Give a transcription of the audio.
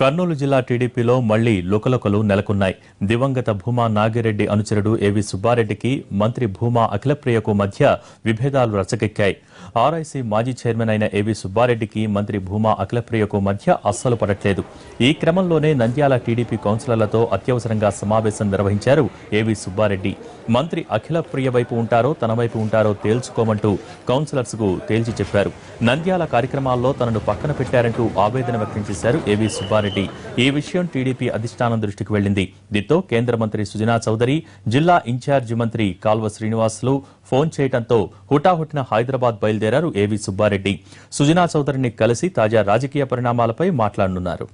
కర్నూలు జిల్లా టీడీపీలో మళ్లీ లుకలుకలు నెలకొన్నాయి దివంగత భూమా నాగిరెడ్డి అనుచరుడు ఏవి సుబ్బారెడ్డికి మంత్రి భూమా అఖిలప్రియకు మధ్య విభేదాలు రచకెక్కాయి ఆర్ఐసీ మాజీ చైర్మన్ అయిన ఏవి సుబ్బారెడ్డికి మంత్రి భూమా అఖిలప్రియకు మధ్య అస్సలు పడట్లేదు ఈ క్రమంలోనే నంద్యాల టీడీపీ కౌన్సిలర్లతో అత్యవసరంగా సమావేశం నిర్వహించారు ఏవి సుబ్బారెడ్డి మంత్రి అఖిలప్రియ వైపు ఉంటారో తన వైపు ఉంటారో తేల్చుకోమంటూ కౌన్సిలర్స్ కు తేల్చి చెప్పారు నంద్యాల కార్యక్రమాల్లో తనను పక్కన పెట్టారంటూ ఆవేదన వ్యక్తం చేశారు ఏవి సుబ్బారెడ్డి రెడ్డి ఈ విషయం టీడీపీ అధిష్టానం దృష్టికి వెళ్లింది దీంతో కేంద్ర మంత్రి సుజనా చౌదరి జిల్లా ఇన్ఛార్జి మంత్రి కాల్వ శ్రీనివాసులు ఫోన్ చేయడంతో హుటాహుటిన హైదరాబాద్ బయలుదేరారు ఏవీ సుబ్బారెడ్డి సుజనా చౌదరిని కలిసి తాజా రాజకీయ పరిణామాలపై మాట్లాడనున్నారు